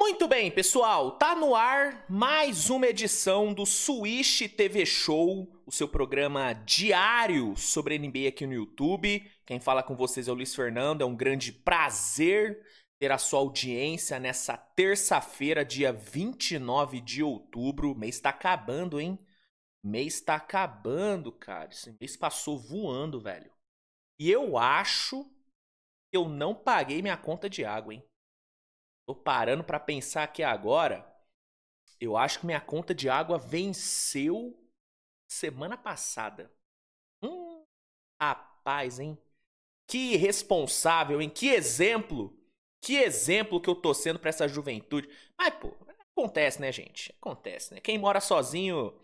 Muito bem, pessoal, tá no ar mais uma edição do Switch TV Show, o seu programa diário sobre NBA aqui no YouTube. Quem fala com vocês é o Luiz Fernando, é um grande prazer ter a sua audiência nessa terça-feira, dia 29 de outubro. O mês está acabando, hein? O mês está acabando, cara. Esse mês passou voando, velho. E eu acho que eu não paguei minha conta de água, hein? Tô parando para pensar aqui agora. Eu acho que minha conta de água venceu semana passada. Hum, rapaz, hein? Que responsável, hein? Que exemplo! Que exemplo que eu tô sendo pra essa juventude. Mas, pô, acontece, né, gente? Acontece, né? Quem mora sozinho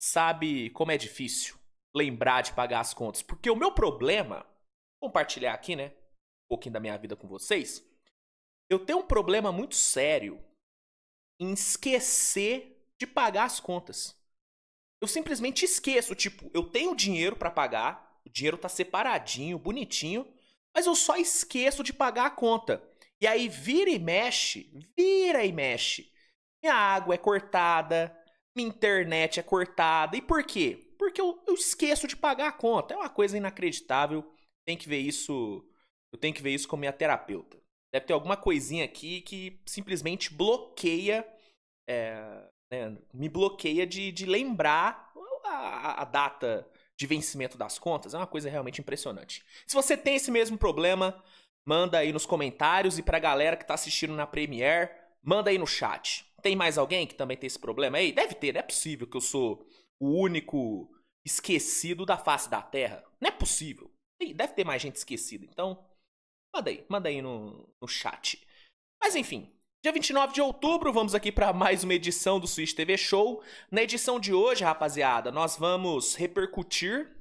sabe como é difícil lembrar de pagar as contas. Porque o meu problema, compartilhar aqui, né? Um pouquinho da minha vida com vocês. Eu tenho um problema muito sério em esquecer de pagar as contas. Eu simplesmente esqueço, tipo, eu tenho dinheiro para pagar, o dinheiro tá separadinho, bonitinho, mas eu só esqueço de pagar a conta. E aí vira e mexe, vira e mexe. Minha água é cortada, minha internet é cortada. E por quê? Porque eu, eu esqueço de pagar a conta. É uma coisa inacreditável. Tem que ver isso. Eu tenho que ver isso com minha terapeuta deve ter alguma coisinha aqui que simplesmente bloqueia, é, né, me bloqueia de, de lembrar a, a, data de vencimento das contas. É uma coisa realmente impressionante. Se você tem esse mesmo problema, manda aí nos comentários e pra galera que tá assistindo na Premiere, manda aí no chat. Tem mais alguém que também tem esse problema aí? Deve ter, não é possível que eu sou o único esquecido da face da Terra. Não é possível. Deve ter mais gente esquecida. Então, Manda aí, manda aí no, no chat. Mas enfim, dia 29 de outubro, vamos aqui para mais uma edição do Switch TV Show. Na edição de hoje, rapaziada, nós vamos repercutir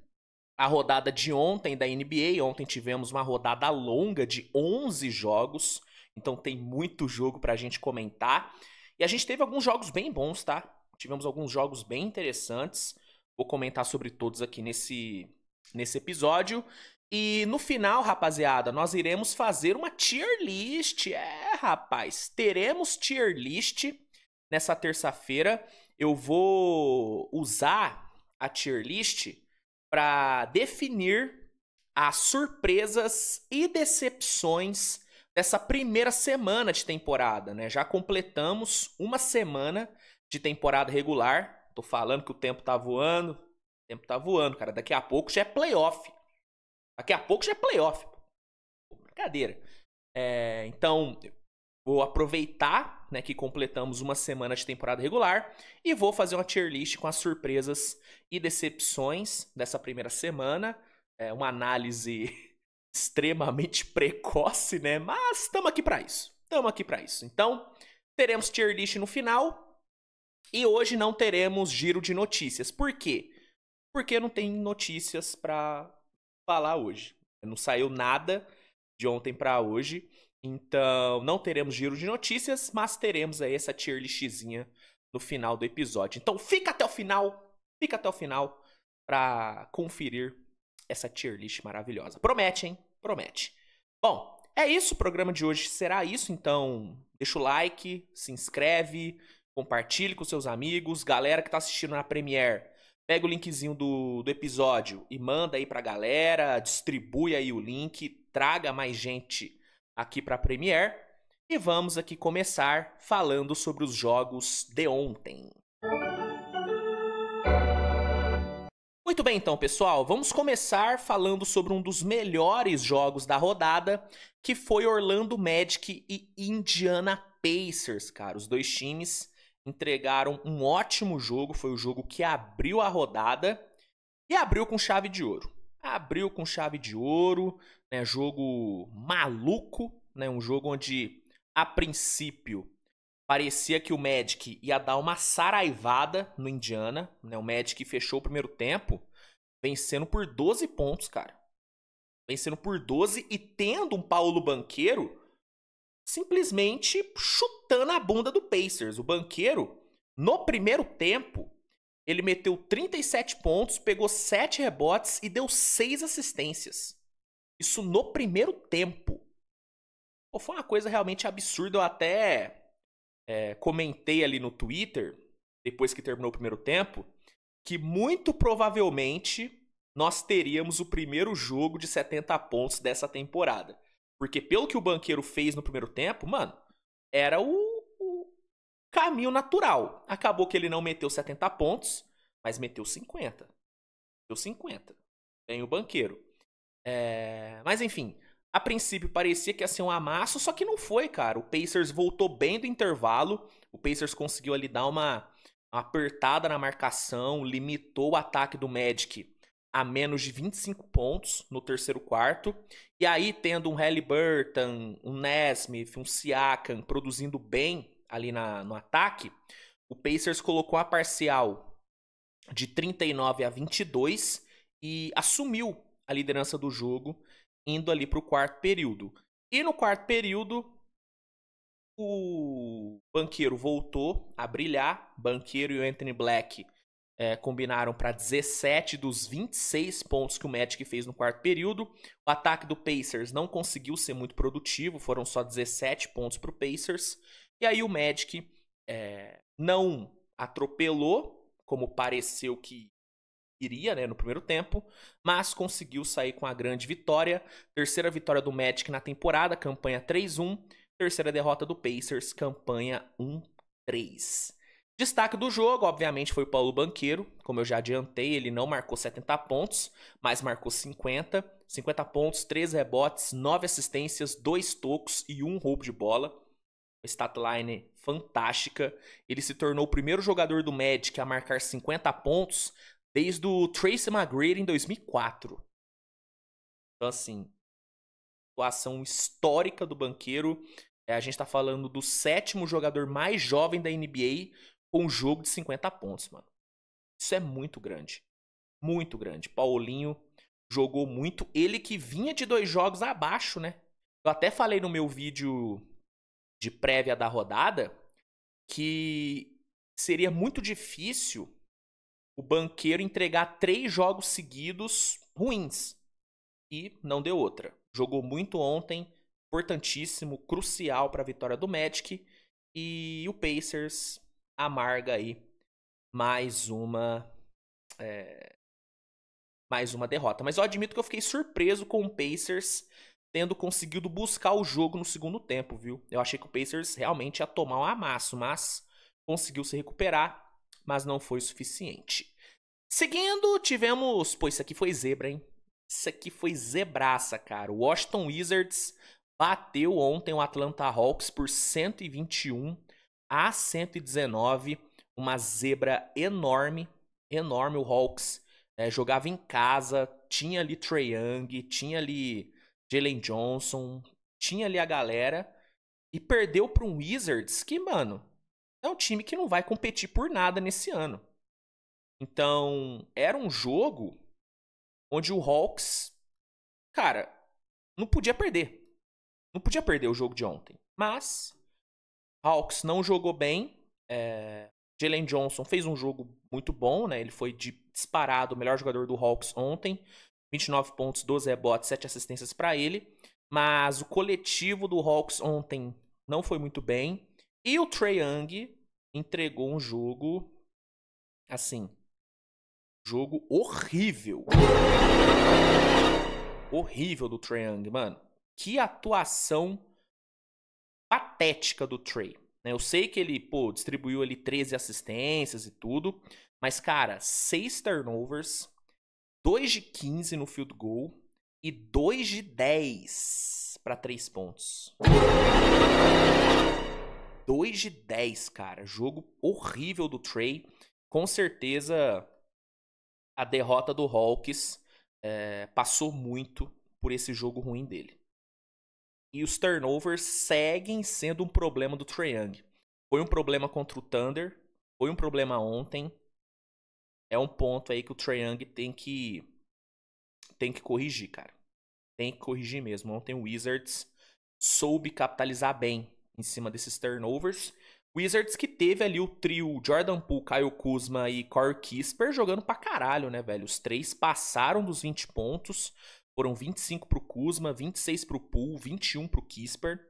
a rodada de ontem da NBA. Ontem tivemos uma rodada longa de 11 jogos, então tem muito jogo pra gente comentar. E a gente teve alguns jogos bem bons, tá? Tivemos alguns jogos bem interessantes. Vou comentar sobre todos aqui nesse, nesse episódio. E no final, rapaziada, nós iremos fazer uma tier list. É, rapaz, teremos tier list nessa terça-feira. Eu vou usar a tier list para definir as surpresas e decepções dessa primeira semana de temporada, né? Já completamos uma semana de temporada regular. Tô falando que o tempo tá voando. O tempo tá voando, cara. Daqui a pouco já é playoff. Daqui a pouco já é playoff. Pô, brincadeira. É, então, vou aproveitar né, que completamos uma semana de temporada regular e vou fazer uma tier list com as surpresas e decepções dessa primeira semana. É uma análise extremamente precoce, né? Mas estamos aqui para isso. Estamos aqui para isso. Então, teremos tier list no final e hoje não teremos giro de notícias. Por quê? Porque não tem notícias para falar hoje. Não saiu nada de ontem para hoje. Então, não teremos giro de notícias, mas teremos aí essa tier listzinha no final do episódio. Então, fica até o final, fica até o final para conferir essa tier list maravilhosa. Promete, hein? Promete. Bom, é isso. O programa de hoje será isso. Então, deixa o like, se inscreve, compartilhe com seus amigos. Galera que está assistindo na Premiere, Pega o linkzinho do, do episódio e manda aí pra galera, distribui aí o link, traga mais gente aqui pra Premiere. E vamos aqui começar falando sobre os jogos de ontem. Muito bem, então, pessoal, vamos começar falando sobre um dos melhores jogos da rodada, que foi Orlando Magic e Indiana Pacers, cara, os dois times entregaram um ótimo jogo, foi o jogo que abriu a rodada e abriu com chave de ouro. Abriu com chave de ouro, né, jogo maluco, né, um jogo onde a princípio parecia que o Magic ia dar uma saraivada no Indiana, né, o Magic fechou o primeiro tempo vencendo por 12 pontos, cara. Vencendo por 12 e tendo um Paulo Banqueiro simplesmente chutando a bunda do Pacers. O banqueiro, no primeiro tempo, ele meteu 37 pontos, pegou 7 rebotes e deu 6 assistências. Isso no primeiro tempo. Pô, foi uma coisa realmente absurda. Eu até é, comentei ali no Twitter, depois que terminou o primeiro tempo, que muito provavelmente nós teríamos o primeiro jogo de 70 pontos dessa temporada. Porque pelo que o banqueiro fez no primeiro tempo, mano, era o, o caminho natural. Acabou que ele não meteu 70 pontos, mas meteu 50. Meteu 50. Tem o banqueiro. É... Mas enfim, a princípio parecia que ia ser um amasso, só que não foi, cara. O Pacers voltou bem do intervalo. O Pacers conseguiu ali dar uma, uma apertada na marcação, limitou o ataque do Magic a menos de 25 pontos no terceiro quarto. E aí, tendo um Halliburton, um Nesmith, um Siakam produzindo bem ali na, no ataque, o Pacers colocou a parcial de 39 a 22 e assumiu a liderança do jogo, indo ali para o quarto período. E no quarto período, o banqueiro voltou a brilhar, banqueiro e o Anthony Black é, combinaram para 17 dos 26 pontos que o Magic fez no quarto período. O ataque do Pacers não conseguiu ser muito produtivo, foram só 17 pontos para o Pacers. E aí o Magic é, não atropelou, como pareceu que iria né, no primeiro tempo, mas conseguiu sair com a grande vitória. Terceira vitória do Magic na temporada, campanha 3-1. Terceira derrota do Pacers, campanha 1-3. Destaque do jogo, obviamente, foi o Paulo Banqueiro. Como eu já adiantei, ele não marcou 70 pontos, mas marcou 50. 50 pontos, 3 rebotes, 9 assistências, 2 tocos e 1 roubo de bola. Statline fantástica. Ele se tornou o primeiro jogador do Magic a marcar 50 pontos desde o Tracy McGrady em 2004. Então, assim, situação histórica do banqueiro. É, a gente está falando do sétimo jogador mais jovem da NBA com um jogo de 50 pontos, mano. Isso é muito grande. Muito grande. Paulinho jogou muito. Ele que vinha de dois jogos abaixo, né? Eu até falei no meu vídeo de prévia da rodada que seria muito difícil o banqueiro entregar três jogos seguidos ruins. E não deu outra. Jogou muito ontem, importantíssimo, crucial para a vitória do Magic. E o Pacers amarga aí mais uma é, mais uma derrota. Mas eu admito que eu fiquei surpreso com o Pacers tendo conseguido buscar o jogo no segundo tempo, viu? Eu achei que o Pacers realmente ia tomar um amasso, mas conseguiu se recuperar, mas não foi suficiente. Seguindo, tivemos. Pô, isso aqui foi zebra, hein? Isso aqui foi zebraça, cara. O Washington Wizards bateu ontem o Atlanta Hawks por 121 a119, uma zebra enorme, enorme o Hawks. É, jogava em casa, tinha ali Trey Young, tinha ali Jalen Johnson, tinha ali a galera. E perdeu para um Wizards que, mano, é um time que não vai competir por nada nesse ano. Então, era um jogo onde o Hawks, cara, não podia perder. Não podia perder o jogo de ontem. Mas Hawks não jogou bem. É, Jalen Johnson fez um jogo muito bom, né? Ele foi de, disparado o melhor jogador do Hawks ontem. 29 pontos, 12 rebotes, 7 assistências para ele. Mas o coletivo do Hawks ontem não foi muito bem. E o Trae Young entregou um jogo assim, jogo horrível. horrível do Trae Young, mano. Que atuação patética do Trey. Né? Eu sei que ele, pô, distribuiu ali 13 assistências e tudo. Mas, cara, 6 turnovers, 2 de 15 no field goal e 2 de 10 para 3 pontos. 2 de 10, cara. Jogo horrível do Trey. Com certeza, a derrota do Hawks é, passou muito por esse jogo ruim dele e os turnovers seguem sendo um problema do Trae Young. Foi um problema contra o Thunder, foi um problema ontem. É um ponto aí que o Trae Young tem que tem que corrigir, cara. Tem que corrigir mesmo. Ontem o Wizards soube capitalizar bem em cima desses turnovers. Wizards que teve ali o trio Jordan Poole, Caio Kuzma e Corey Kisper jogando pra caralho, né, velho? Os três passaram dos 20 pontos. Foram 25 para o Kuzma, 26 para o Pool, 21 para o Kisper.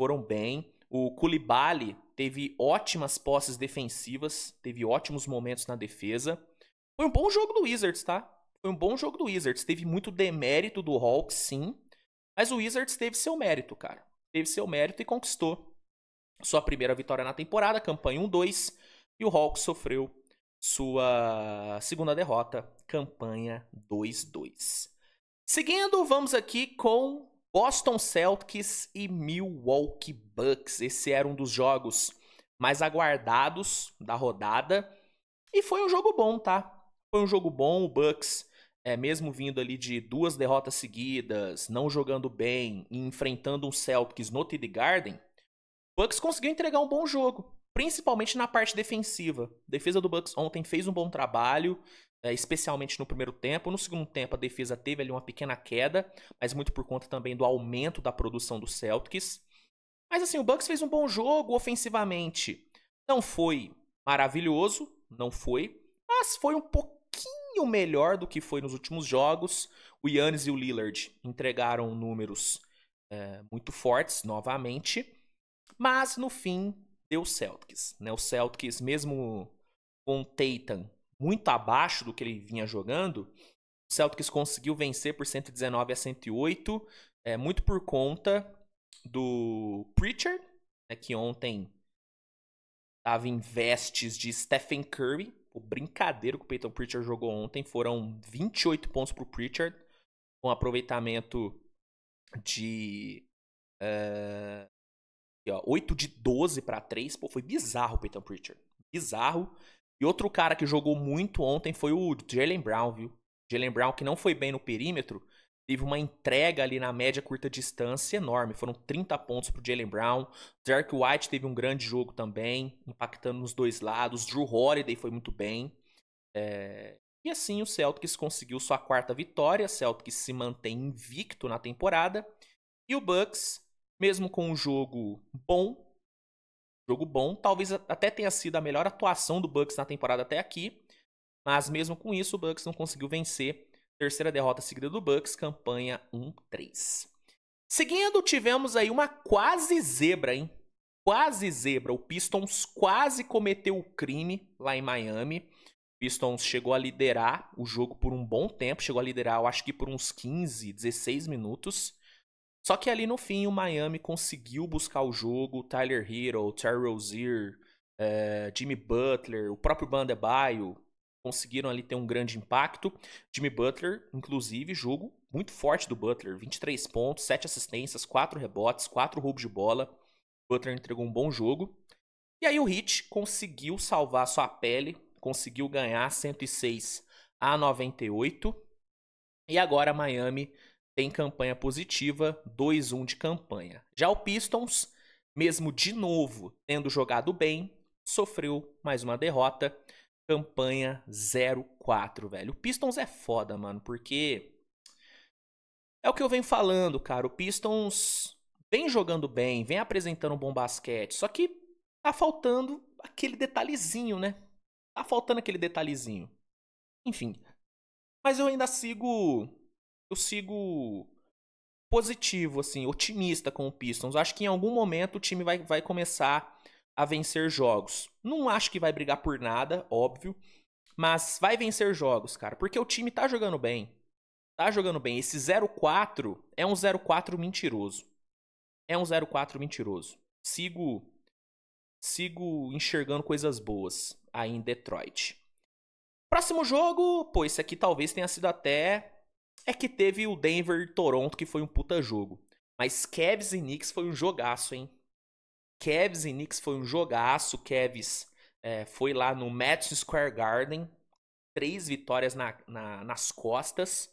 Foram bem. O Koulibaly teve ótimas posses defensivas, teve ótimos momentos na defesa. Foi um bom jogo do Wizards, tá? Foi um bom jogo do Wizards. Teve muito demérito do Hawks, sim. Mas o Wizards teve seu mérito, cara. Teve seu mérito e conquistou sua primeira vitória na temporada, campanha 1-2. E o Hawks sofreu sua segunda derrota, campanha 2-2. Seguindo, vamos aqui com Boston Celtics e Milwaukee Bucks. Esse era um dos jogos mais aguardados da rodada e foi um jogo bom, tá? Foi um jogo bom, o Bucks é mesmo vindo ali de duas derrotas seguidas, não jogando bem e enfrentando um Celtics no TD Garden, o Bucks conseguiu entregar um bom jogo, principalmente na parte defensiva. A defesa do Bucks ontem fez um bom trabalho eh, especialmente no primeiro tempo. No segundo tempo, a defesa teve ali uma pequena queda, mas muito por conta também do aumento da produção do Celtics. Mas assim, o Bucks fez um bom jogo ofensivamente. Não foi maravilhoso, não foi, mas foi um pouquinho melhor do que foi nos últimos jogos. O Yannis e o Lillard entregaram números é, muito fortes novamente, mas no fim deu Celtics. Né? O Celtics, mesmo com o Tatum muito abaixo do que ele vinha jogando, o Celtics conseguiu vencer por 119 a 108, é, muito por conta do Preacher, né, que ontem estava em vestes de Stephen Curry. O brincadeiro que o Peyton Preacher jogou ontem foram 28 pontos para o Preacher, com aproveitamento de uh, eh, 8 de 12 para 3. Pô, foi bizarro o Peyton Preacher. Bizarro. E outro cara que jogou muito ontem foi o Jalen Brown, viu? Jalen Brown, que não foi bem no perímetro, teve uma entrega ali na média curta distância enorme. Foram 30 pontos pro Jalen Brown. Derek White teve um grande jogo também, impactando nos dois lados. Drew Holiday foi muito bem. É... E assim o Celtics conseguiu sua quarta vitória. Celtics se mantém invicto na temporada. E o Bucks, mesmo com um jogo bom, Jogo bom, talvez até tenha sido a melhor atuação do Bucks na temporada até aqui, mas mesmo com isso o Bucks não conseguiu vencer. Terceira derrota seguida do Bucks, campanha 1-3. Seguindo, tivemos aí uma quase zebra, hein? Quase zebra. O Pistons quase cometeu o crime lá em Miami. Pistons chegou a liderar o jogo por um bom tempo, chegou a liderar, eu acho que por uns 15, 16 minutos. Só que ali no fim o Miami conseguiu buscar o jogo, Tyler Hero, Terry Rozier, é, Jimmy Butler, o próprio Bandebaio conseguiram ali ter um grande impacto. Jimmy Butler, inclusive, jogo muito forte do Butler, 23 pontos, 7 assistências, 4 rebotes, 4 roubos de bola. Butler entregou um bom jogo. E aí o Heat conseguiu salvar sua pele, conseguiu ganhar 106 a 98. E agora Miami tem campanha positiva, 2-1 de campanha. Já o Pistons, mesmo de novo tendo jogado bem, sofreu mais uma derrota, campanha 0-4, velho. O Pistons é foda, mano, porque é o que eu venho falando, cara. O Pistons vem jogando bem, vem apresentando um bom basquete, só que tá faltando aquele detalhezinho, né? Tá faltando aquele detalhezinho. Enfim. Mas eu ainda sigo eu sigo positivo, assim, otimista com o Pistons. Acho que em algum momento o time vai, vai começar a vencer jogos. Não acho que vai brigar por nada, óbvio, mas vai vencer jogos, cara, porque o time tá jogando bem. Tá jogando bem. Esse 0-4 é um 0-4 mentiroso. É um 0-4 mentiroso. Sigo sigo enxergando coisas boas aí em Detroit. Próximo jogo, pô, esse aqui talvez tenha sido até é que teve o Denver e Toronto, que foi um puta jogo. Mas Cavs e Knicks foi um jogaço, hein? Cavs e Knicks foi um jogaço. Cavs é, foi lá no Madison Square Garden, três vitórias na, na, nas costas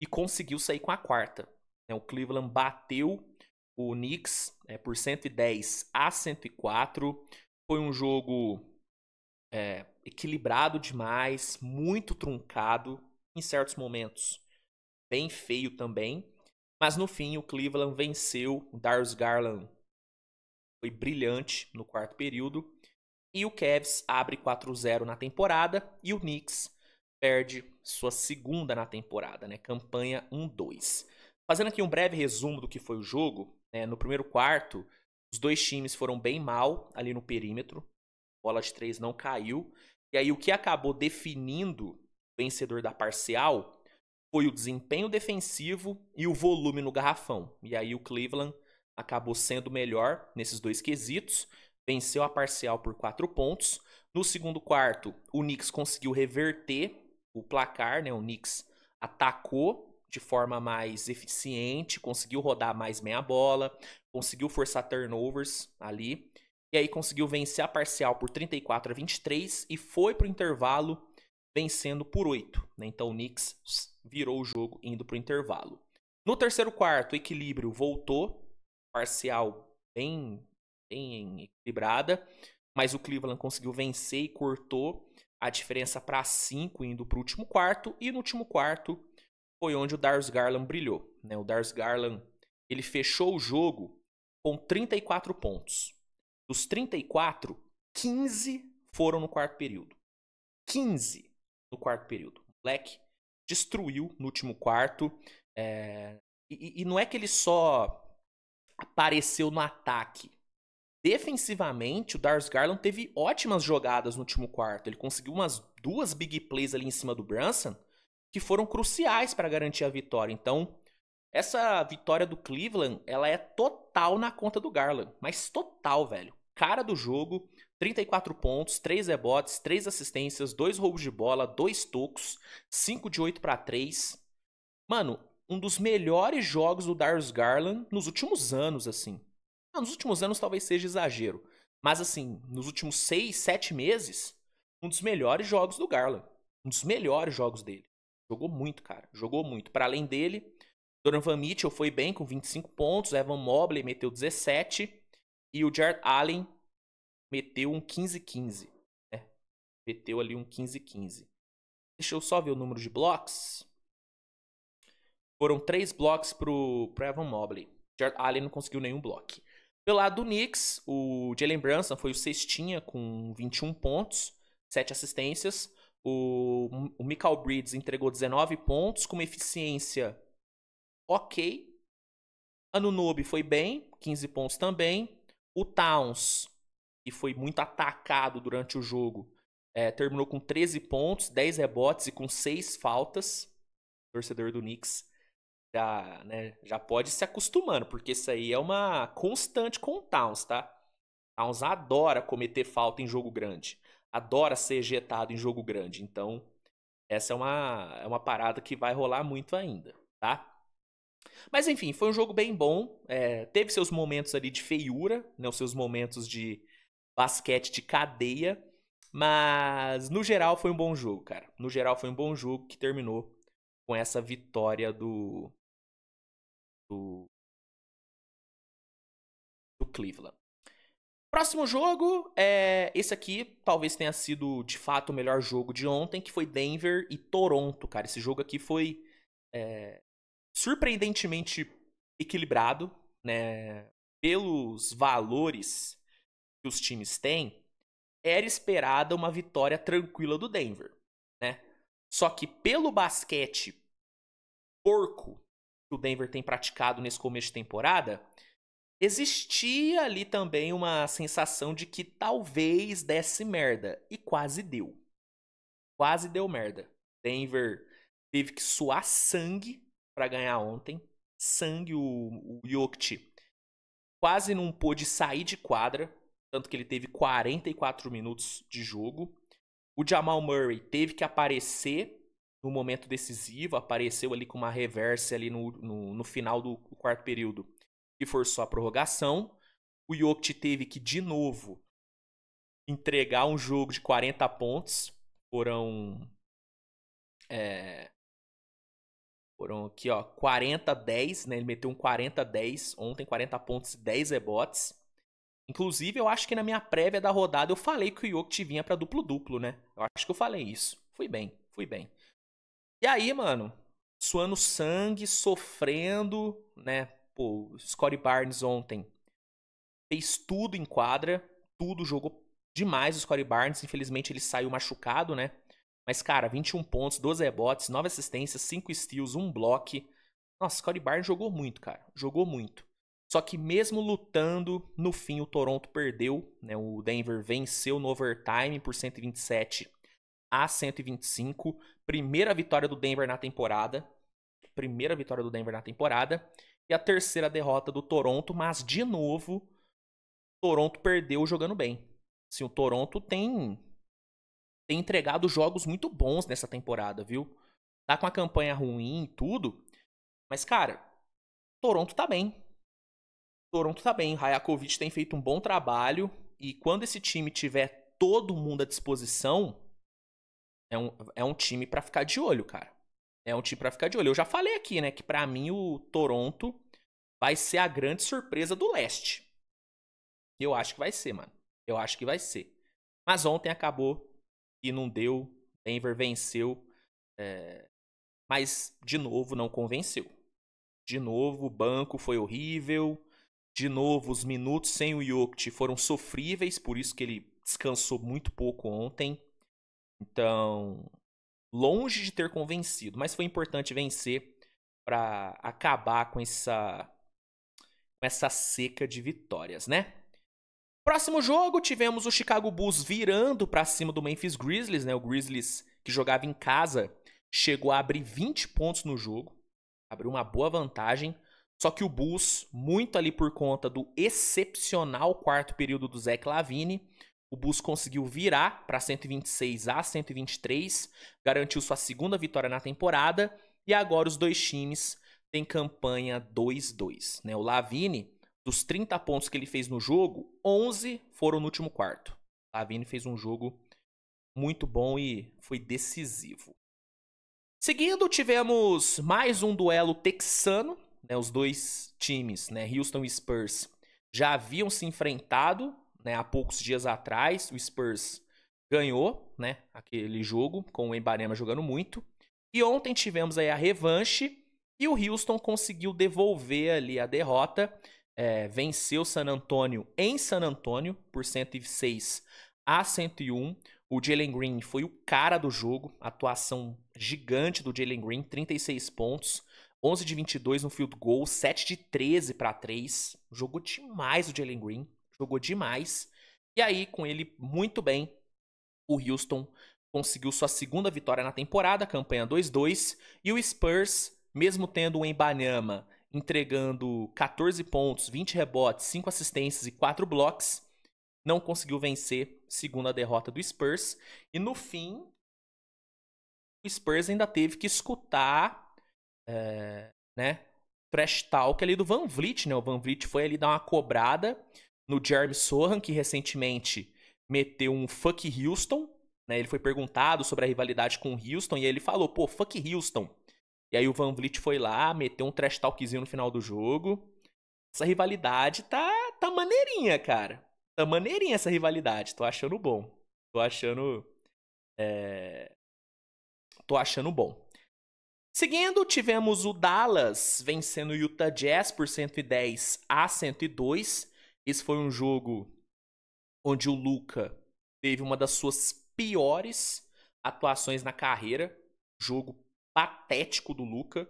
e conseguiu sair com a quarta. É O Cleveland bateu o Knicks é, por 110 a 104. Foi um jogo é, equilibrado demais, muito truncado em certos momentos bem feio também. Mas no fim, o Cleveland venceu. O Darius Garland foi brilhante no quarto período. E o Cavs abre 4-0 na temporada. E o Knicks perde sua segunda na temporada, né? Campanha 1-2. Fazendo aqui um breve resumo do que foi o jogo, né? no primeiro quarto, os dois times foram bem mal ali no perímetro. bola de três não caiu. E aí o que acabou definindo o vencedor da parcial foi o desempenho defensivo e o volume no garrafão. E aí o Cleveland acabou sendo melhor nesses dois quesitos, venceu a parcial por quatro pontos. No segundo quarto, o Knicks conseguiu reverter o placar, né? O Knicks atacou de forma mais eficiente, conseguiu rodar mais meia bola, conseguiu forçar turnovers ali. E aí conseguiu vencer a parcial por 34 a 23 e foi para o intervalo vencendo por 8. Né? Então o Knicks virou o jogo indo para o intervalo. No terceiro quarto, o equilíbrio voltou, parcial bem, bem equilibrada, mas o Cleveland conseguiu vencer e cortou a diferença para 5 indo para o último quarto e no último quarto foi onde o Darius Garland brilhou, né? O Darius Garland, ele fechou o jogo com 34 pontos. Dos 34, 15 foram no quarto período. 15 no quarto período. moleque destruiu no último quarto. É, e, e não é que ele só apareceu no ataque. Defensivamente, o Darius Garland teve ótimas jogadas no último quarto. Ele conseguiu umas duas big plays ali em cima do Brunson que foram cruciais para garantir a vitória. Então, essa vitória do Cleveland, ela é total na conta do Garland, mas total, velho. Cara do jogo, 34 pontos, 3 rebotes, 3 assistências, 2 roubos de bola, 2 tocos, 5 de 8 para 3. Mano, um dos melhores jogos do Darius Garland nos últimos anos, assim. nos últimos anos talvez seja exagero. Mas, assim, nos últimos 6, 7 meses, um dos melhores jogos do Garland. Um dos melhores jogos dele. Jogou muito, cara. Jogou muito. Para além dele, Donovan Mitchell foi bem com 25 pontos. Evan Mobley meteu 17. E o Jared Allen meteu um 15-15. Né? Meteu ali um 15-15. Deixa eu só ver o número de blocos. Foram três blocos pro, pro Evan Mobley. Jared Allen ah, não conseguiu nenhum bloco. Pelo lado do Knicks, o Jalen Brunson foi o sextinha com 21 pontos, 7 assistências. O, o Michael Bridges entregou 19 pontos com uma eficiência ok. Anunobi foi bem, 15 pontos também. O Towns e foi muito atacado durante o jogo, é, terminou com 13 pontos, 10 rebotes e com 6 faltas. torcedor do Knicks já, né, já pode se acostumando, porque isso aí é uma constante com o Towns, tá? Towns adora cometer falta em jogo grande, adora ser ejetado em jogo grande. Então, essa é uma, é uma parada que vai rolar muito ainda, tá? Mas enfim, foi um jogo bem bom. É, teve seus momentos ali de feiura, né, os seus momentos de basquete de cadeia. Mas no geral foi um bom jogo, cara. No geral foi um bom jogo que terminou com essa vitória do do, do Cleveland. Próximo jogo, é, esse aqui talvez tenha sido de fato o melhor jogo de ontem, que foi Denver e Toronto, cara. Esse jogo aqui foi é, surpreendentemente equilibrado, né? Pelos valores que os times têm, era esperada uma vitória tranquila do Denver, né? Só que pelo basquete porco que o Denver tem praticado nesse começo de temporada, existia ali também uma sensação de que talvez desse merda e quase deu. Quase deu merda. Denver teve que suar sangue para ganhar ontem. Sangue o, o Jokic quase não pôde sair de quadra tanto que ele teve 44 minutos de jogo. O Jamal Murray teve que aparecer no momento decisivo, apareceu ali com uma reversa ali no, no, no final do quarto período, e forçou a prorrogação. O Jokic teve que, de novo, entregar um jogo de 40 pontos. Foram. É, foram aqui, ó, 40-10, né? Ele meteu um 40-10 ontem, 40 pontos e 10 rebotes. Inclusive, eu acho que na minha prévia da rodada eu falei que o Jokic vinha para duplo-duplo, né? Eu acho que eu falei isso. Fui bem, fui bem. E aí, mano, suando sangue, sofrendo, né? Pô, Scottie Barnes ontem fez tudo em quadra, tudo, jogou demais o Scottie Barnes. Infelizmente ele saiu machucado, né? Mas, cara, 21 pontos, 12 rebotes, 9 assistências, 5 steals, 1 bloco. Nossa, Scottie Barnes jogou muito, cara. Jogou muito. Só que mesmo lutando, no fim o Toronto perdeu, né? O Denver venceu no overtime por 127 a 125, primeira vitória do Denver na temporada, primeira vitória do Denver na temporada e a terceira derrota do Toronto, mas de novo Toronto perdeu jogando bem. Sim, o Toronto tem tem entregado jogos muito bons nessa temporada, viu? Tá com a campanha ruim e tudo, mas cara, Toronto tá bem, Toronto está bem, Rajakovic tem feito um bom trabalho e quando esse time tiver todo mundo à disposição, é um, é um time para ficar de olho, cara. É um time para ficar de olho. Eu já falei aqui, né, que para mim o Toronto vai ser a grande surpresa do leste. Eu acho que vai ser, mano. Eu acho que vai ser. Mas ontem acabou e não deu. Denver venceu, é... mas de novo não convenceu. De novo, o banco foi horrível. De novo, os minutos sem o Jokic foram sofríveis, por isso que ele descansou muito pouco ontem. Então, longe de ter convencido, mas foi importante vencer para acabar com essa com essa seca de vitórias, né? Próximo jogo, tivemos o Chicago Bulls virando para cima do Memphis Grizzlies, né? O Grizzlies que jogava em casa chegou a abrir 20 pontos no jogo, abriu uma boa vantagem, só que o Bulls, muito ali por conta do excepcional quarto período do Zé Lavine, o Bulls conseguiu virar para 126 a 123, garantiu sua segunda vitória na temporada e agora os dois times têm campanha 2-2. Né? O Lavine, dos 30 pontos que ele fez no jogo, 11 foram no último quarto. O Lavine fez um jogo muito bom e foi decisivo. Seguindo, tivemos mais um duelo texano né, os dois times, né, Houston e Spurs, já haviam se enfrentado né, há poucos dias atrás. O Spurs ganhou né, aquele jogo, com o Embarema jogando muito. E ontem tivemos aí a revanche e o Houston conseguiu devolver ali a derrota. É, venceu San Antonio em San Antonio por 106 a 101. O Jalen Green foi o cara do jogo, atuação gigante do Jalen Green, 36 pontos. 11 de 22 no field goal, 7 de 13 para 3. Jogou demais o Jalen Green, jogou demais. E aí, com ele muito bem, o Houston conseguiu sua segunda vitória na temporada, campanha 2-2. E o Spurs, mesmo tendo o Embanyama entregando 14 pontos, 20 rebotes, 5 assistências e 4 blocos, não conseguiu vencer, segunda derrota do Spurs. E no fim, o Spurs ainda teve que escutar é, né, trash talk ali do Van Vliet, né? O Van Vliet foi ali dar uma cobrada no Jeremy Sohan, que recentemente meteu um fuck Houston, né? Ele foi perguntado sobre a rivalidade com o Houston e ele falou, pô, fuck Houston. E aí o Van Vliet foi lá, meteu um trash talkzinho no final do jogo. Essa rivalidade tá, tá maneirinha, cara. Tá maneirinha essa rivalidade, tô achando bom. Tô achando... É... Tô achando bom. Seguindo, tivemos o Dallas vencendo o Utah Jazz por 110 a 102. Esse foi um jogo onde o Luca teve uma das suas piores atuações na carreira. Jogo patético do Luca.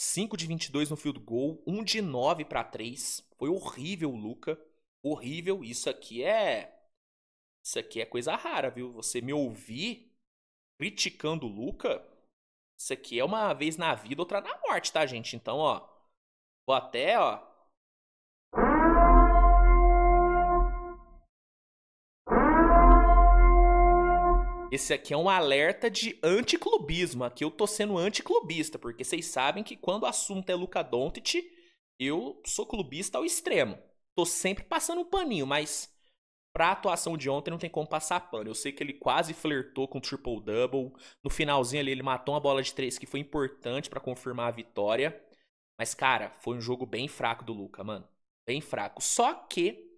5 de 22 no field goal, 1 de 9 para 3. Foi horrível o Luca. Horrível. Isso aqui é isso aqui é coisa rara, viu? Você me ouvir criticando o Luca isso aqui é uma vez na vida, outra na morte, tá, gente? Então, ó. Vou até, ó. Esse aqui é um alerta de anticlubismo. Aqui eu tô sendo anticlubista, porque vocês sabem que quando o assunto é Luca Don'tit, eu sou clubista ao extremo. Tô sempre passando um paninho, mas Pra atuação de ontem não tem como passar pano. Eu sei que ele quase flertou com o triple-double. No finalzinho ali ele matou uma bola de três que foi importante para confirmar a vitória. Mas, cara, foi um jogo bem fraco do Luca, mano. Bem fraco. Só que,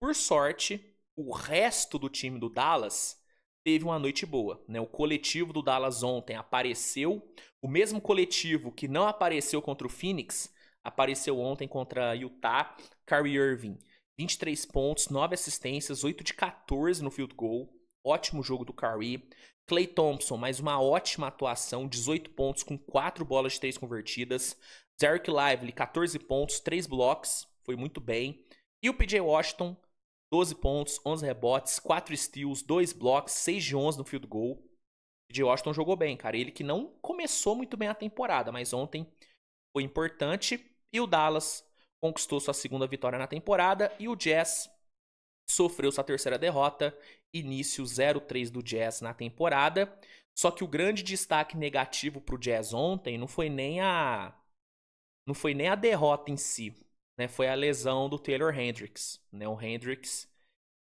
por sorte, o resto do time do Dallas teve uma noite boa. Né? O coletivo do Dallas ontem apareceu. O mesmo coletivo que não apareceu contra o Phoenix apareceu ontem contra Utah, Kyrie Irving 23 pontos, 9 assistências, 8 de 14 no field goal. Ótimo jogo do Curry. Clay Thompson, mais uma ótima atuação, 18 pontos com 4 bolas de 3 convertidas. Derek Lively, 14 pontos, 3 blocos, foi muito bem. E o PJ Washington, 12 pontos, 11 rebotes, 4 steals, 2 blocos, 6 de 11 no field goal. PJ Washington jogou bem, cara. Ele que não começou muito bem a temporada, mas ontem foi importante. E o Dallas conquistou sua segunda vitória na temporada e o Jazz sofreu sua terceira derrota, início 0-3 do Jazz na temporada. Só que o grande destaque negativo para o Jazz ontem não foi nem a não foi nem a derrota em si, né? Foi a lesão do Taylor Hendricks, né? O Hendricks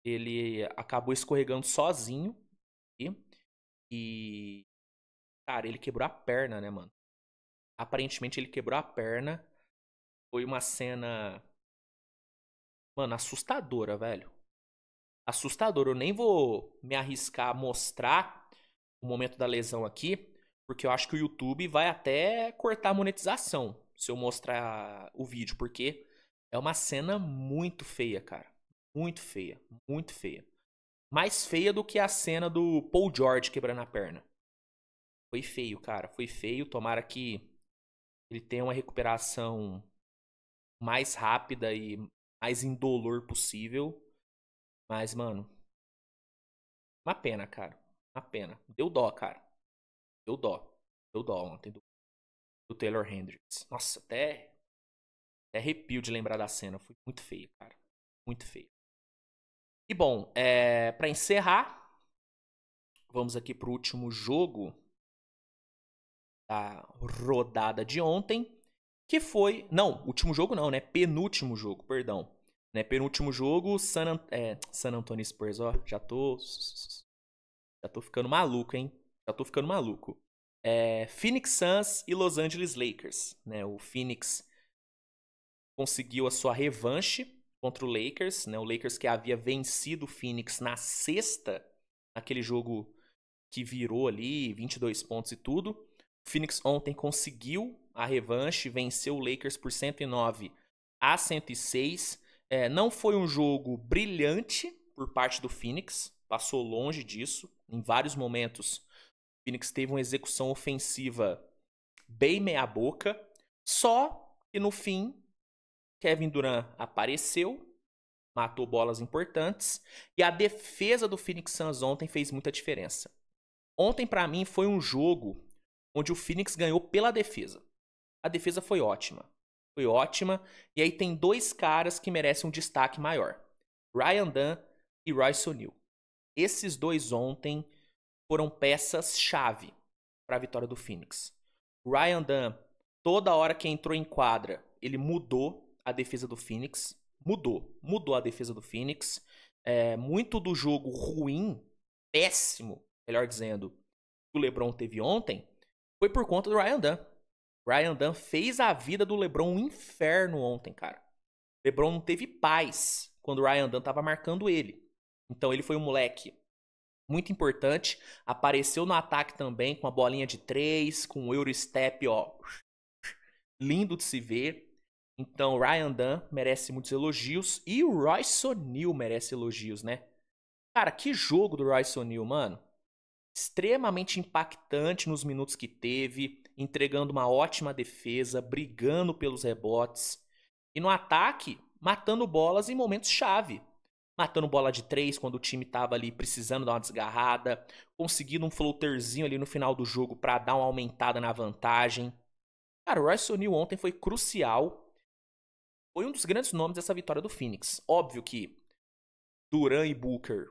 ele acabou escorregando sozinho e cara, ele quebrou a perna, né, mano? Aparentemente ele quebrou a perna foi uma cena. Mano, assustadora, velho. Assustadora. Eu nem vou me arriscar a mostrar o momento da lesão aqui, porque eu acho que o YouTube vai até cortar a monetização se eu mostrar o vídeo, porque é uma cena muito feia, cara. Muito feia, muito feia. Mais feia do que a cena do Paul George quebrando a perna. Foi feio, cara. Foi feio. Tomara que ele tenha uma recuperação mais rápida e mais indolor possível. Mas, mano, uma pena, cara. Uma pena. Deu dó, cara. Deu dó. Deu dó ontem do, do Taylor Hendricks. Nossa, até, até arrepio de lembrar da cena. Foi muito feio, cara. Muito feio. E bom, é, para encerrar, vamos aqui pro último jogo da rodada de ontem que foi. Não, último jogo não, né? Penúltimo jogo, perdão. Né? Penúltimo jogo, San, Ant... é, San Antonio Spurs, ó. Já tô. Já tô ficando maluco, hein? Já tô ficando maluco. É, Phoenix Suns e Los Angeles Lakers. Né? O Phoenix conseguiu a sua revanche contra o Lakers. Né? O Lakers que havia vencido o Phoenix na sexta, aquele jogo que virou ali 22 pontos e tudo. O Phoenix ontem conseguiu a revanche, venceu o Lakers por 109 a 106. É, não foi um jogo brilhante por parte do Phoenix, passou longe disso. Em vários momentos, o Phoenix teve uma execução ofensiva bem meia-boca. Só que no fim, Kevin Durant apareceu, matou bolas importantes e a defesa do Phoenix Suns ontem fez muita diferença. Ontem, para mim, foi um jogo onde o Phoenix ganhou pela defesa. A defesa foi ótima. Foi ótima. E aí tem dois caras que merecem um destaque maior: Ryan Dunn e Royce O'Neill. Esses dois ontem foram peças-chave para a vitória do Phoenix. Ryan Dunn, toda hora que entrou em quadra, ele mudou a defesa do Phoenix. Mudou. Mudou a defesa do Phoenix. É, muito do jogo ruim, péssimo, melhor dizendo, que o LeBron teve ontem, foi por conta do Ryan Dunn. Ryan Dunn fez a vida do LeBron um inferno ontem, cara. LeBron não teve paz quando o Ryan Dunn tava marcando ele. Então ele foi um moleque muito importante, apareceu no ataque também com a bolinha de três, com o Eurostep, ó. Lindo de se ver. Então Ryan Dunn merece muitos elogios e o Royce O'Neal merece elogios, né? Cara, que jogo do Royce O'Neal, mano. Extremamente impactante nos minutos que teve entregando uma ótima defesa, brigando pelos rebotes. E no ataque, matando bolas em momentos chave. Matando bola de três quando o time estava ali precisando dar uma desgarrada, conseguindo um floaterzinho ali no final do jogo para dar uma aumentada na vantagem. Cara, o Royce O'Neal ontem foi crucial. Foi um dos grandes nomes dessa vitória do Phoenix. Óbvio que Duran e Booker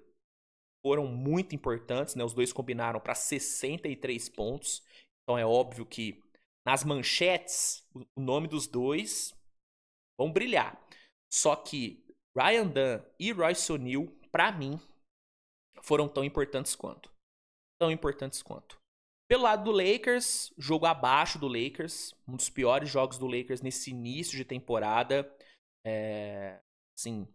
foram muito importantes, né? Os dois combinaram para 63 pontos então é óbvio que nas manchetes o nome dos dois vão brilhar. Só que Ryan Dunn e Royce O'Neal, para mim, foram tão importantes quanto. Tão importantes quanto. Pelo lado do Lakers, jogo abaixo do Lakers, um dos piores jogos do Lakers nesse início de temporada. É, assim,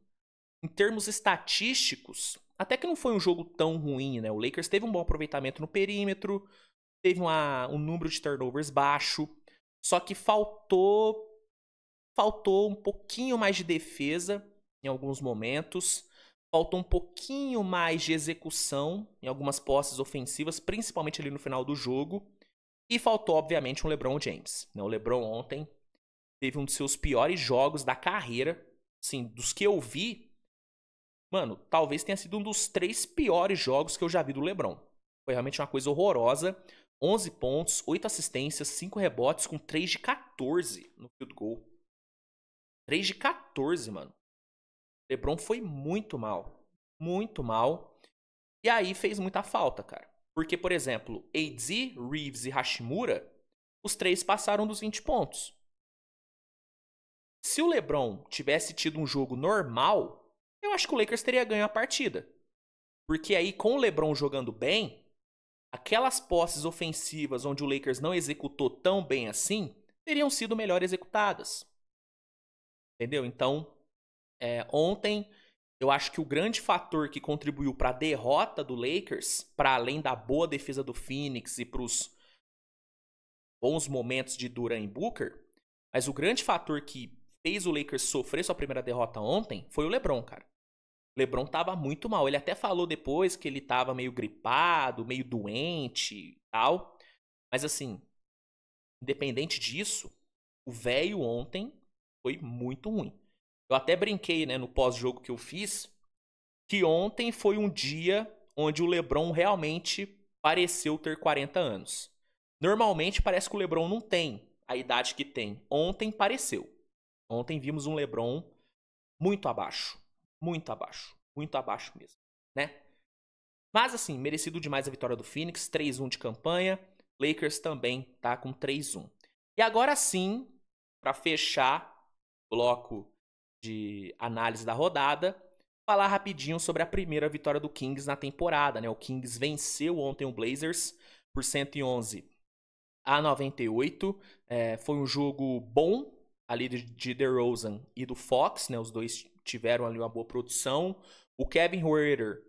em termos estatísticos, até que não foi um jogo tão ruim, né? O Lakers teve um bom aproveitamento no perímetro, teve uma, um número de turnovers baixo, só que faltou faltou um pouquinho mais de defesa em alguns momentos, faltou um pouquinho mais de execução em algumas posses ofensivas, principalmente ali no final do jogo, e faltou obviamente um LeBron James. Né? O LeBron ontem teve um dos seus piores jogos da carreira, sim, dos que eu vi, mano, talvez tenha sido um dos três piores jogos que eu já vi do LeBron. Foi realmente uma coisa horrorosa. 11 pontos, 8 assistências, 5 rebotes com 3 de 14 no field goal. 3 de 14, mano. LeBron foi muito mal, muito mal. E aí fez muita falta, cara. Porque, por exemplo, AD, Reeves e Hashimura, os três passaram dos 20 pontos. Se o LeBron tivesse tido um jogo normal, eu acho que o Lakers teria ganho a partida. Porque aí, com o LeBron jogando bem, aquelas posses ofensivas onde o Lakers não executou tão bem assim teriam sido melhor executadas. Entendeu? Então, é, ontem eu acho que o grande fator que contribuiu para a derrota do Lakers, para além da boa defesa do Phoenix e para os bons momentos de Durant e Booker, mas o grande fator que fez o Lakers sofrer sua primeira derrota ontem foi o LeBron, cara. LeBron tava muito mal. Ele até falou depois que ele tava meio gripado, meio doente e tal. Mas assim, independente disso, o velho ontem foi muito ruim. Eu até brinquei, né, no pós-jogo que eu fiz, que ontem foi um dia onde o LeBron realmente pareceu ter 40 anos. Normalmente parece que o LeBron não tem a idade que tem. Ontem pareceu. Ontem vimos um LeBron muito abaixo muito abaixo. Muito abaixo mesmo, né? Mas assim, merecido demais a vitória do Phoenix, 3-1 de campanha. Lakers também tá com 3-1. E agora sim, para fechar o bloco de análise da rodada, falar rapidinho sobre a primeira vitória do Kings na temporada, né? O Kings venceu ontem o Blazers por 111 a 98. É, eh, foi um jogo bom ali de DeRozan e do Fox, né? Os dois tiveram ali uma boa produção. O Kevin Huerter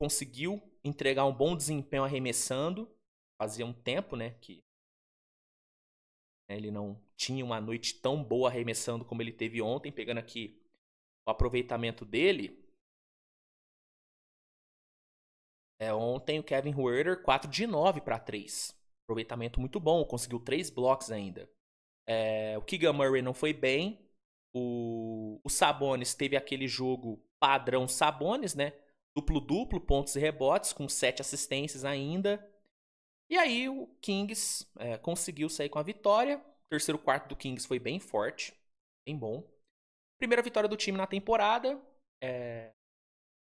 conseguiu entregar um bom desempenho arremessando. Fazia um tempo, né, que né, ele não tinha uma noite tão boa arremessando como ele teve ontem, pegando aqui o aproveitamento dele. É, ontem o Kevin Huerter 4 de 9 para 3. Aproveitamento muito bom, conseguiu 3 blocos ainda. É, o Keegan Murray não foi bem, o, o Sabonis teve aquele jogo padrão Sabonis, né? Duplo-duplo, pontos e rebotes, com sete assistências ainda. E aí o Kings é, conseguiu sair com a vitória. O terceiro quarto do Kings foi bem forte, bem bom. Primeira vitória do time na temporada. É,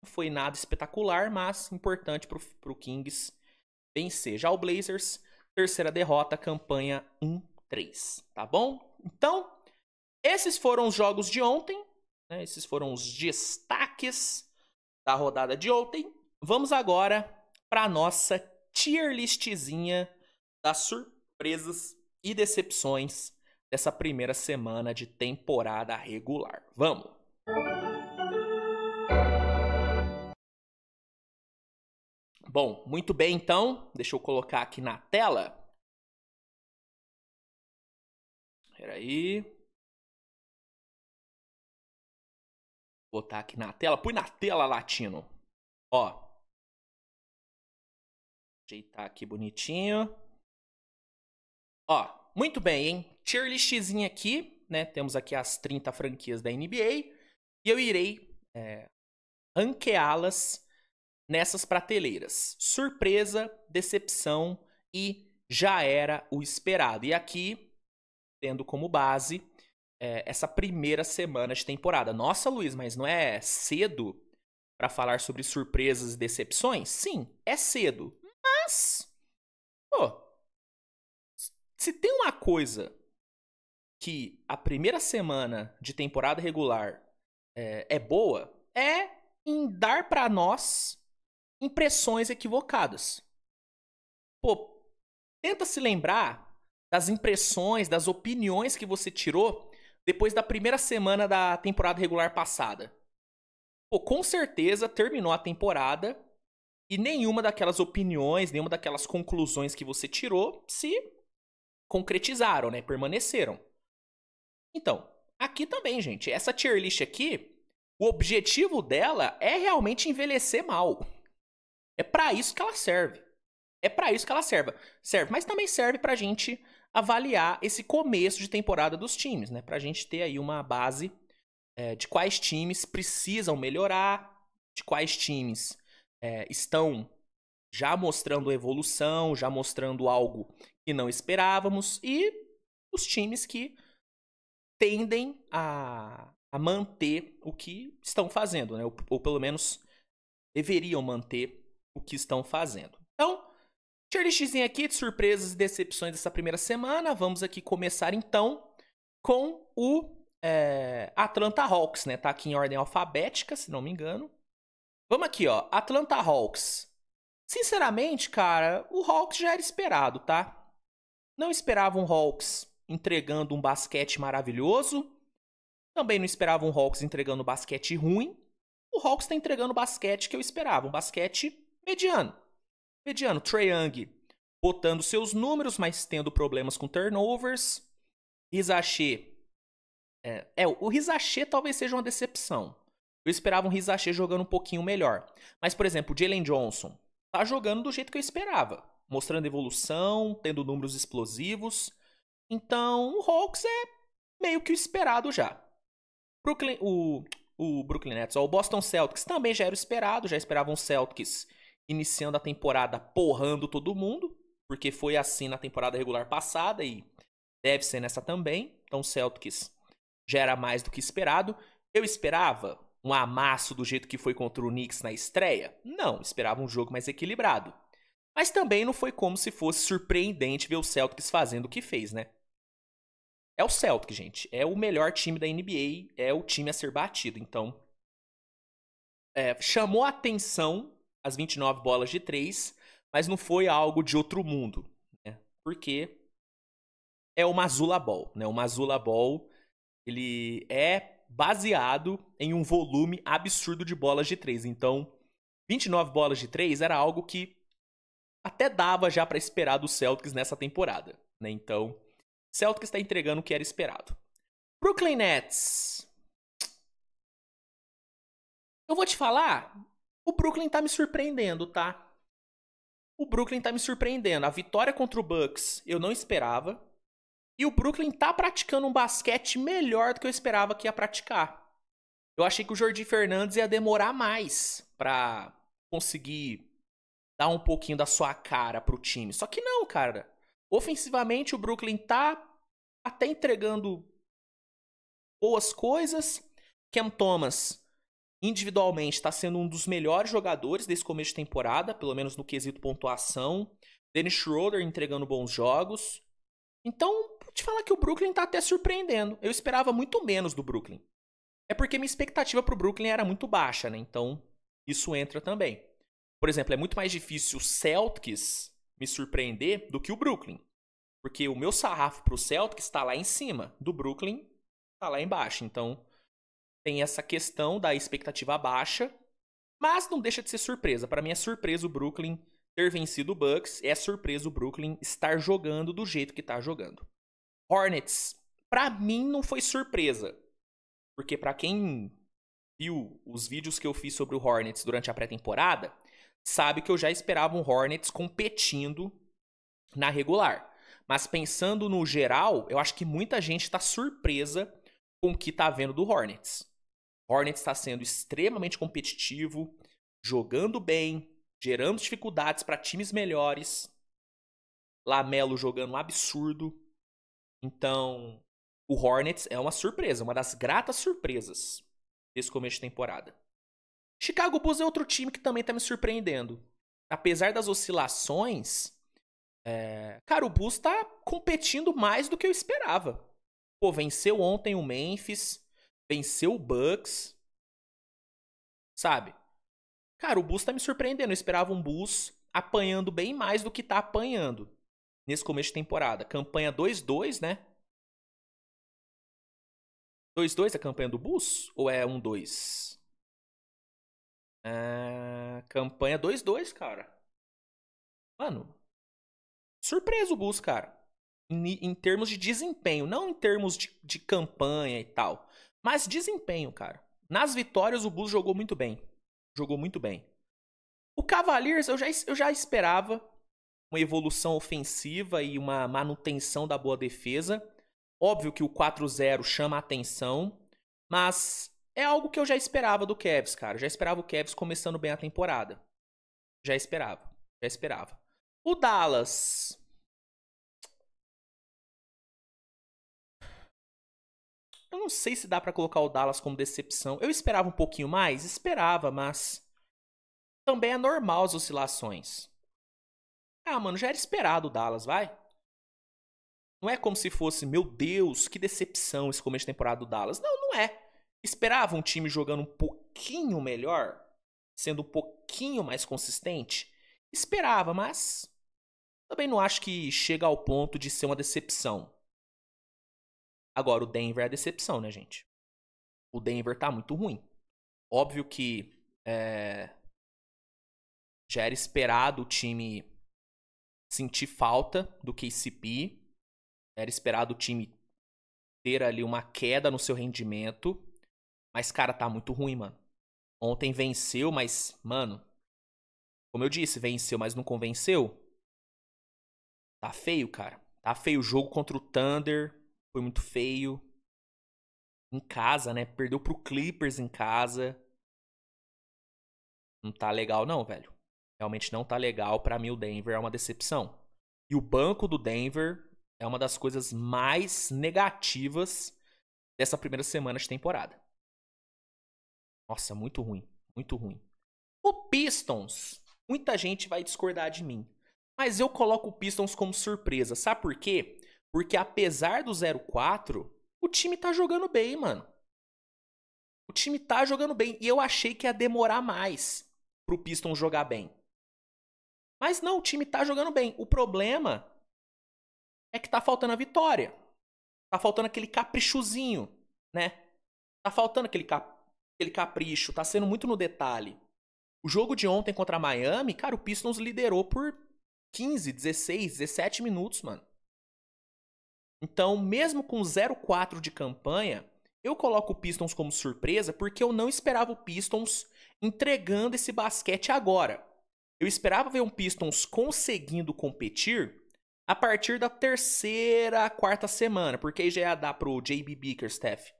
não foi nada espetacular, mas importante para o Kings vencer. Já o Blazers, terceira derrota, campanha 1-3, tá bom? Então, esses foram os jogos de ontem, né? esses foram os destaques da rodada de ontem. Vamos agora para nossa tier listzinha das surpresas e decepções dessa primeira semana de temporada regular. Vamos! Bom, muito bem então. Deixa eu colocar aqui na tela. Peraí. botar aqui na tela. Põe na tela, Latino. Ó. Ajeitar aqui bonitinho. Ó, muito bem, hein? Tier listzinha aqui, né? Temos aqui as 30 franquias da NBA. E eu irei é, ranqueá-las nessas prateleiras. Surpresa, decepção e já era o esperado. E aqui, tendo como base é, essa primeira semana de temporada. Nossa, Luiz, mas não é cedo para falar sobre surpresas e decepções? Sim, é cedo. Mas, pô, se tem uma coisa que a primeira semana de temporada regular é, é boa, é em dar para nós impressões equivocadas. Pô, tenta se lembrar das impressões, das opiniões que você tirou depois da primeira semana da temporada regular passada. Pô, com certeza terminou a temporada e nenhuma daquelas opiniões, nenhuma daquelas conclusões que você tirou se concretizaram, né? Permaneceram. Então, aqui também, gente, essa tier list aqui, o objetivo dela é realmente envelhecer mal. É para isso que ela serve. É para isso que ela serve. Serve, mas também serve pra gente avaliar esse começo de temporada dos times, né? Para a gente ter aí uma base é, de quais times precisam melhorar, de quais times é, estão já mostrando evolução, já mostrando algo que não esperávamos e os times que tendem a, a manter o que estão fazendo, né? Ou, ou pelo menos deveriam manter o que estão fazendo. Então, Tier aqui de surpresas e decepções dessa primeira semana. Vamos aqui começar então com o é, Atlanta Hawks, né? Tá aqui em ordem alfabética, se não me engano. Vamos aqui, ó. Atlanta Hawks. Sinceramente, cara, o Hawks já era esperado, tá? Não esperava um Hawks entregando um basquete maravilhoso. Também não esperava um Hawks entregando um basquete ruim. O Hawks tá entregando o basquete que eu esperava, um basquete mediano. Mediano, Trey Young botando seus números, mas tendo problemas com turnovers. Rizachê. É, é, o Rizachê talvez seja uma decepção. Eu esperava um Rizachê jogando um pouquinho melhor. Mas, por exemplo, o Jalen Johnson tá jogando do jeito que eu esperava. Mostrando evolução, tendo números explosivos. Então, o Hawks é meio que o esperado já. Brooklyn, o, o Brooklyn Nets, ó, o Boston Celtics também já era o esperado, já esperavam um Celtics iniciando a temporada porrando todo mundo, porque foi assim na temporada regular passada e deve ser nessa também. Então o Celtics gera mais do que esperado. Eu esperava um amasso do jeito que foi contra o Knicks na estreia? Não, esperava um jogo mais equilibrado. Mas também não foi como se fosse surpreendente ver o Celtics fazendo o que fez, né? É o Celtic, gente. É o melhor time da NBA, é o time a ser batido. Então, é, chamou a atenção as 29 bolas de 3, mas não foi algo de outro mundo, né? Porque é o Mazula Ball, né? O Mazula Ball, ele é baseado em um volume absurdo de bolas de 3. Então, 29 bolas de 3 era algo que até dava já para esperar do Celtics nessa temporada, né? Então, Celtics está entregando o que era esperado. Brooklyn Nets. Eu vou te falar, o Brooklyn tá me surpreendendo, tá? O Brooklyn tá me surpreendendo. A vitória contra o Bucks eu não esperava. E o Brooklyn tá praticando um basquete melhor do que eu esperava que ia praticar. Eu achei que o Jordi Fernandes ia demorar mais para conseguir dar um pouquinho da sua cara pro time. Só que não, cara. Ofensivamente o Brooklyn tá até entregando boas coisas. Cam Thomas individualmente está sendo um dos melhores jogadores desse começo de temporada, pelo menos no quesito pontuação. Dennis Schroeder entregando bons jogos. Então, vou te falar que o Brooklyn está até surpreendendo. Eu esperava muito menos do Brooklyn. É porque minha expectativa para o Brooklyn era muito baixa, né? Então, isso entra também. Por exemplo, é muito mais difícil o Celtics me surpreender do que o Brooklyn. Porque o meu sarrafo para o Celtics está lá em cima, do Brooklyn está lá embaixo. Então, tem essa questão da expectativa baixa, mas não deixa de ser surpresa. Para mim é surpresa o Brooklyn ter vencido o Bucks, é surpresa o Brooklyn estar jogando do jeito que está jogando. Hornets, para mim não foi surpresa, porque para quem viu os vídeos que eu fiz sobre o Hornets durante a pré-temporada, sabe que eu já esperava um Hornets competindo na regular. Mas pensando no geral, eu acho que muita gente está surpresa com o que está vendo do Hornets. Hornets está sendo extremamente competitivo, jogando bem, gerando dificuldades para times melhores. Lamelo jogando um absurdo. Então, o Hornets é uma surpresa, uma das gratas surpresas desse começo de temporada. Chicago Bulls é outro time que também está me surpreendendo. Apesar das oscilações, é... cara, o Bulls está competindo mais do que eu esperava. Pô, venceu ontem o Memphis, venceu o Bucks. Sabe? Cara, o Bus tá me surpreendendo. Eu esperava um Bus apanhando bem mais do que tá apanhando nesse começo de temporada. Campanha 2-2, né? 2-2 é a campanha do Bus? Ou é 1-2? Ah, é, campanha 2-2, cara. Mano, surpresa o Bus, cara. Em, em, termos de desempenho, não em termos de, de campanha e tal. Mas desempenho, cara. Nas vitórias, o Bulls jogou muito bem. Jogou muito bem. O Cavaliers, eu já, eu já esperava uma evolução ofensiva e uma manutenção da boa defesa. Óbvio que o 4-0 chama a atenção, mas é algo que eu já esperava do Cavs, cara. já esperava o Cavs começando bem a temporada. Já esperava, já esperava. O Dallas, Eu não sei se dá para colocar o Dallas como decepção. Eu esperava um pouquinho mais, esperava, mas também é normal as oscilações. Ah, mano, já era esperado o Dallas, vai. Não é como se fosse, meu Deus, que decepção esse começo de temporada do Dallas. Não, não é. Esperava um time jogando um pouquinho melhor, sendo um pouquinho mais consistente. Esperava, mas também não acho que chega ao ponto de ser uma decepção. Agora, o Denver é a decepção, né, gente? O Denver tá muito ruim. Óbvio que é, já era esperado o time sentir falta do KCP, era esperado o time ter ali uma queda no seu rendimento, mas, cara, tá muito ruim, mano. Ontem venceu, mas, mano, como eu disse, venceu, mas não convenceu. Tá feio, cara. Tá feio o jogo contra o Thunder. Foi muito feio. Em casa, né? Perdeu pro Clippers em casa. Não tá legal, não, velho. Realmente não tá legal. Para mim, o Denver é uma decepção. E o banco do Denver é uma das coisas mais negativas dessa primeira semana de temporada. Nossa, muito ruim. Muito ruim. O Pistons. Muita gente vai discordar de mim. Mas eu coloco o Pistons como surpresa. Sabe por quê? Porque apesar do 0-4, o time tá jogando bem, mano. O time tá jogando bem. E eu achei que ia demorar mais pro Pistons jogar bem. Mas não, o time tá jogando bem. O problema é que tá faltando a vitória. Tá faltando aquele caprichozinho, né? Tá faltando aquele, cap aquele capricho. Tá sendo muito no detalhe. O jogo de ontem contra a Miami, cara, o Pistons liderou por 15, 16, 17 minutos, mano. Então, mesmo com 0-4 de campanha, eu coloco o Pistons como surpresa porque eu não esperava o Pistons entregando esse basquete agora. Eu esperava ver um Pistons conseguindo competir a partir da terceira, quarta semana, porque aí já ia dar pro JB Bickerstaff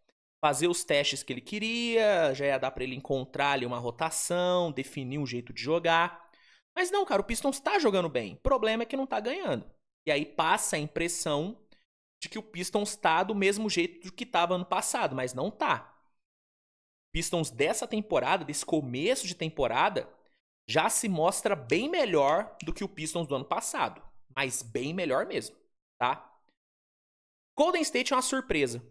fazer os testes que ele queria, já ia dar para ele encontrar ali uma rotação, definir um jeito de jogar. Mas não, cara, o Pistons tá jogando bem. O problema é que não tá ganhando. E aí passa a impressão de que o Pistons tá do mesmo jeito do que tava ano passado, mas não tá. Pistons dessa temporada, desse começo de temporada, já se mostra bem melhor do que o Pistons do ano passado, mas bem melhor mesmo, tá? Golden State é uma surpresa.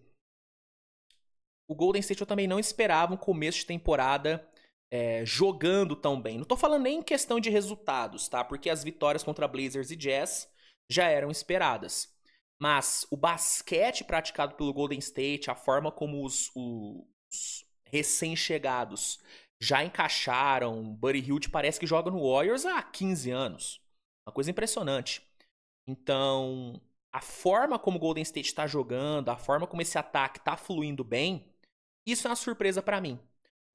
O Golden State eu também não esperava um começo de temporada é, jogando tão bem. Não tô falando nem em questão de resultados, tá? Porque as vitórias contra Blazers e Jazz já eram esperadas. Mas o basquete praticado pelo Golden State, a forma como os, os recém-chegados já encaixaram, Buddy Hilde parece que joga no Warriors há 15 anos. Uma coisa impressionante. Então, a forma como o Golden State está jogando, a forma como esse ataque está fluindo bem, isso é uma surpresa para mim.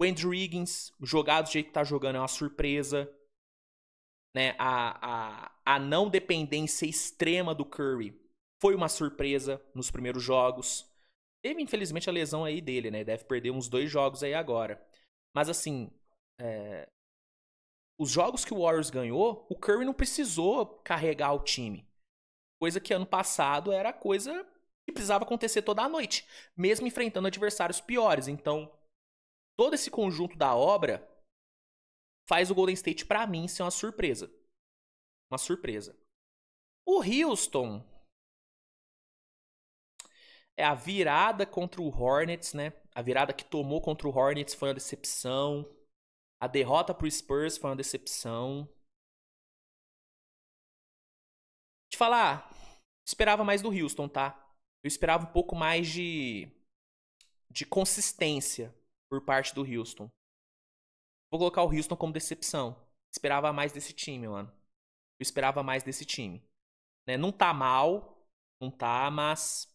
O Andrew Higgins, jogado do jeito que está jogando é uma surpresa. Né? A, a, a não dependência extrema do Curry foi uma surpresa nos primeiros jogos. Teve, infelizmente, a lesão aí dele, né? Deve perder uns dois jogos aí agora. Mas, assim, é... os jogos que o Warriors ganhou, o Curry não precisou carregar o time. Coisa que ano passado era coisa que precisava acontecer toda a noite, mesmo enfrentando adversários piores. Então, todo esse conjunto da obra faz o Golden State para mim ser uma surpresa. Uma surpresa. O Houston é a virada contra o Hornets, né? A virada que tomou contra o Hornets foi uma decepção. A derrota pro Spurs foi uma decepção. Te falar, esperava mais do Houston, tá? Eu esperava um pouco mais de de consistência por parte do Houston. Vou colocar o Houston como decepção. Esperava mais desse time, mano. Eu esperava mais desse time. Né? Não tá mal, não tá, mas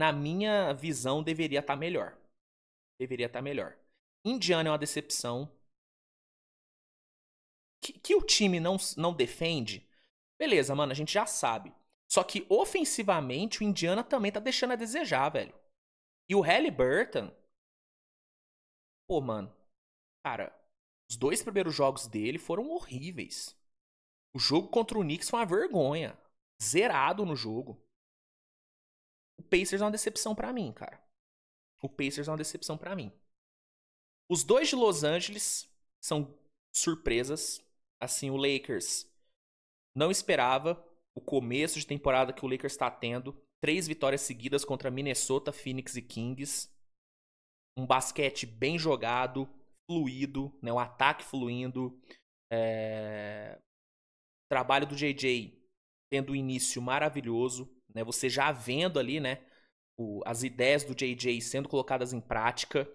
na minha visão, deveria estar tá melhor. Deveria estar tá melhor. Indiana é uma decepção. Que, que, o time não, não defende, beleza, mano, a gente já sabe. Só que ofensivamente o Indiana também tá deixando a desejar, velho. E o Halliburton. Pô, mano. Cara, os dois primeiros jogos dele foram horríveis. O jogo contra o Knicks foi uma vergonha. Zerado no jogo. O Pacers é uma decepção para mim, cara. O Pacers é uma decepção para mim. Os dois de Los Angeles são surpresas. Assim, o Lakers não esperava o começo de temporada que o Lakers está tendo. Três vitórias seguidas contra Minnesota, Phoenix e Kings. Um basquete bem jogado, fluido, né? um ataque fluindo. É... Trabalho do JJ tendo um início maravilhoso né? Você já vendo ali, né? O, as ideias do JJ sendo colocadas em prática.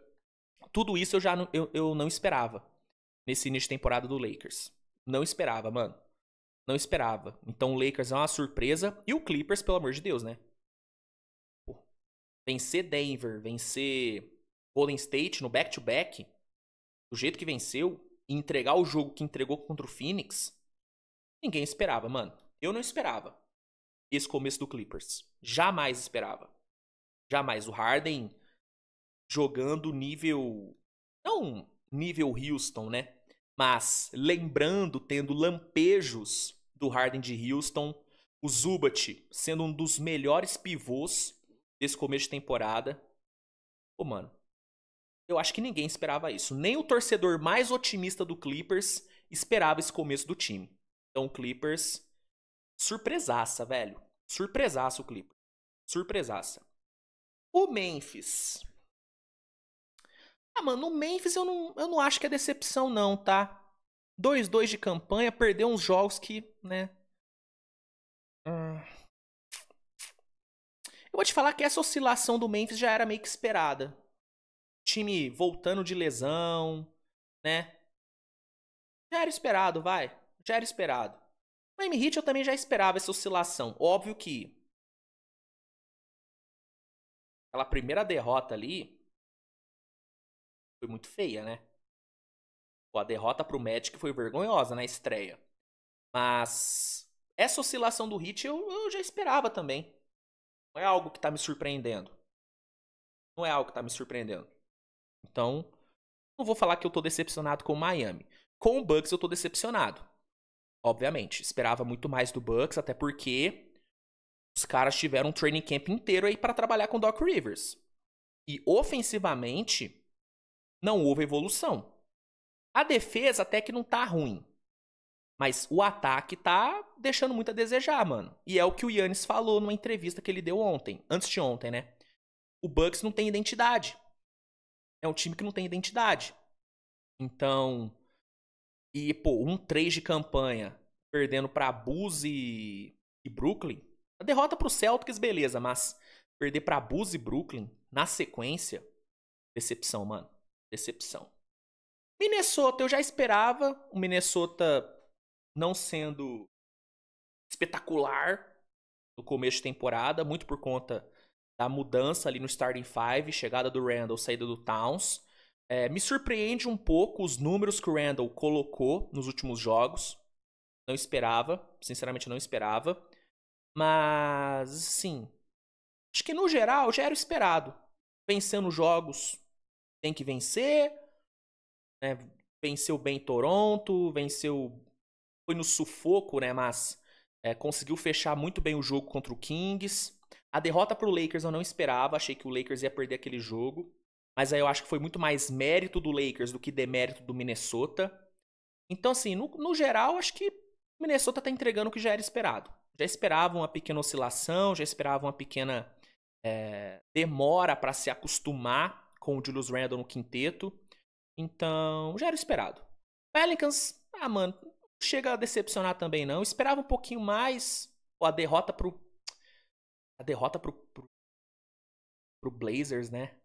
Tudo isso eu já não, eu, eu não esperava nesse início de temporada do Lakers. Não esperava, mano. Não esperava. Então o Lakers é uma surpresa. E o Clippers, pelo amor de Deus, né? Pô, vencer Denver, vencer Golden State no back-to-back, -back, do jeito que venceu, e entregar o jogo que entregou contra o Phoenix, ninguém esperava, mano. Eu não esperava esse começo do Clippers. Jamais esperava. Jamais. O Harden jogando nível. Não nível Houston, né? Mas lembrando, tendo lampejos do Harden de Houston, o Zubat sendo um dos melhores pivôs desse começo de temporada. Pô, mano, eu acho que ninguém esperava isso. Nem o torcedor mais otimista do Clippers esperava esse começo do time. Então, o Clippers Surpresaça, velho. Surpresaça o clipe Surpresaça. O Memphis. Ah, mano, o Memphis eu não, eu não acho que é decepção, não, tá? 2-2 de campanha, perdeu uns jogos que, né? Hum. Eu vou te falar que essa oscilação do Memphis já era meio que esperada. Time voltando de lesão, né? Já era esperado, vai. Já era esperado. O M-Hit eu também já esperava essa oscilação. Óbvio que aquela primeira derrota ali foi muito feia, né? a derrota pro Magic foi vergonhosa na estreia. Mas essa oscilação do Hit eu, eu, já esperava também. Não é algo que tá me surpreendendo. Não é algo que tá me surpreendendo. Então, não vou falar que eu tô decepcionado com o Miami. Com o Bucks eu tô decepcionado obviamente. Esperava muito mais do Bucks, até porque os caras tiveram um training camp inteiro aí para trabalhar com Doc Rivers. E ofensivamente não houve evolução. A defesa até que não tá ruim. Mas o ataque tá deixando muito a desejar, mano. E é o que o Yannis falou numa entrevista que ele deu ontem, antes de ontem, né? O Bucks não tem identidade. É um time que não tem identidade. Então, e, pô, um 3 de campanha, perdendo para Bulls e, e Brooklyn. A derrota pro Celtics, beleza, mas perder para Bulls e Brooklyn na sequência, decepção, mano. Decepção. Minnesota, eu já esperava o Minnesota não sendo espetacular no começo de temporada, muito por conta da mudança ali no starting five, chegada do Randall, saída do Towns. É, me surpreende um pouco os números que o Randall colocou nos últimos jogos. Não esperava, sinceramente não esperava. Mas, sim. Acho que no geral já era esperado. Vencendo jogos, tem que vencer. Né? Venceu bem Toronto, venceu. Foi no sufoco, né? Mas é, conseguiu fechar muito bem o jogo contra o Kings. A derrota para o Lakers eu não esperava, achei que o Lakers ia perder aquele jogo. Mas aí eu acho que foi muito mais mérito do Lakers do que demérito do Minnesota. Então, assim, no, no geral, acho que o Minnesota está entregando o que já era esperado. Já esperava uma pequena oscilação, já esperava uma pequena é, demora para se acostumar com o Julius Randle no quinteto. Então, já era esperado. Pelicans, ah, mano, não chega a decepcionar também, não. esperava um pouquinho mais. a derrota pro. A derrota pro, pro, pro Blazers, né?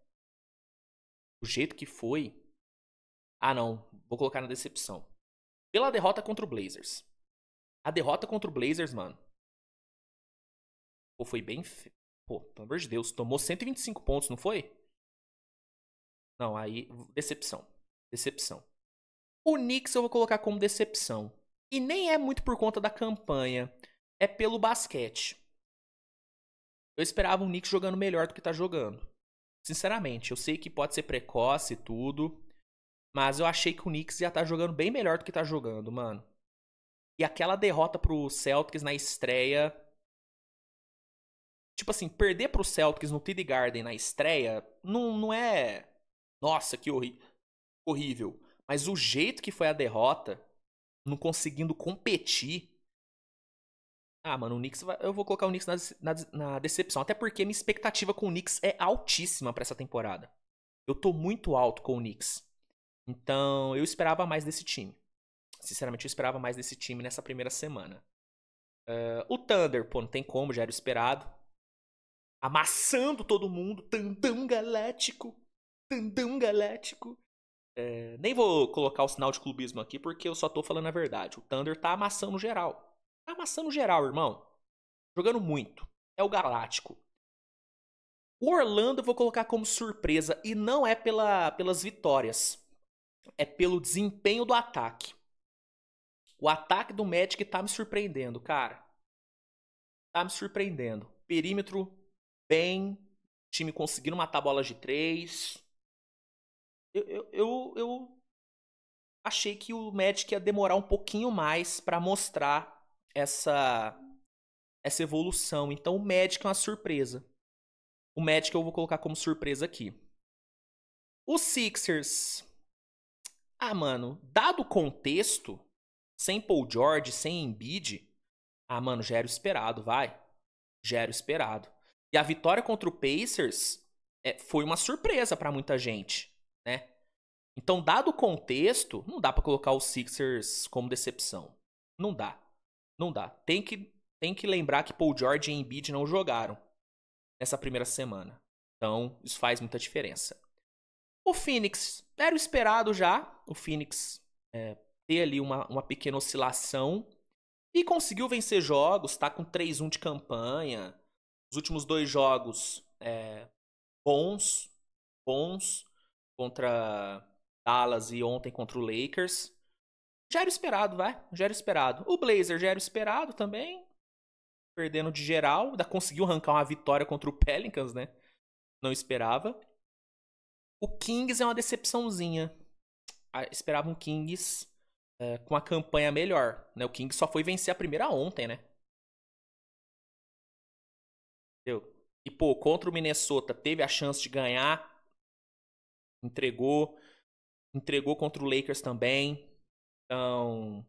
do jeito que foi. Ah, não. Vou colocar na decepção. Pela derrota contra o Blazers. A derrota contra o Blazers, mano. Pô, foi bem. Fe... Pô, pelo amor de Deus. Tomou 125 pontos, não foi? Não, aí. Decepção. Decepção. O Knicks eu vou colocar como decepção. E nem é muito por conta da campanha. É pelo basquete. Eu esperava o Knicks jogando melhor do que tá jogando. Sinceramente, eu sei que pode ser precoce e tudo, mas eu achei que o Knicks ia estar tá jogando bem melhor do que tá jogando, mano. E aquela derrota pro Celtics na estreia. Tipo assim, perder pro Celtics no TD Garden na estreia não, não é. Nossa, que horri... horrível. Mas o jeito que foi a derrota, não conseguindo competir, ah, mano, o Knicks vai... eu vou colocar o Knicks na, na, na, decepção. Até porque minha expectativa com o Knicks é altíssima para essa temporada. Eu tô muito alto com o Knicks. Então, eu esperava mais desse time. Sinceramente, eu esperava mais desse time nessa primeira semana. Uh, o Thunder, pô, não tem como, já era esperado. Amassando todo mundo, tandão galáctico, tandão galáctico. Uh, eh, nem vou colocar o sinal de clubismo aqui, porque eu só tô falando a verdade. O Thunder tá amassando geral. Tá amassando geral, irmão. Jogando muito. É o Galáctico. O Orlando eu vou colocar como surpresa e não é pela, pelas vitórias. É pelo desempenho do ataque. O ataque do Magic tá me surpreendendo, cara. Tá me surpreendendo. Perímetro bem, time conseguindo matar bolas de três. Eu, eu, eu, eu achei que o Magic ia demorar um pouquinho mais para mostrar essa essa evolução. Então o Magic é uma surpresa. O Magic eu vou colocar como surpresa aqui. Os Sixers. Ah, mano, dado o contexto, sem Paul George, sem Embiid, ah, mano, gera o esperado, vai. Gera o esperado. E a vitória contra o Pacers é, foi uma surpresa para muita gente, né? Então, dado o contexto, não dá para colocar os Sixers como decepção. Não dá. Não dá. Tem que, tem que lembrar que Paul George e Embiid não jogaram nessa primeira semana. Então, isso faz muita diferença. O Phoenix era o esperado já. O Phoenix é, ter ali uma, uma pequena oscilação e conseguiu vencer jogos, tá com 3-1 de campanha. Os últimos dois jogos é, bons, bons contra Dallas e ontem contra o Lakers. Já era esperado, vai. Já era esperado. O Blazer já era esperado também. Perdendo de geral. Ainda conseguiu arrancar uma vitória contra o Pelicans, né? Não esperava. O Kings é uma decepçãozinha. Ah, esperava um Kings é, com a campanha melhor. Né? O Kings só foi vencer a primeira ontem, né? Entendeu? E, pô, contra o Minnesota, teve a chance de ganhar. Entregou. Entregou contra o Lakers também. Então,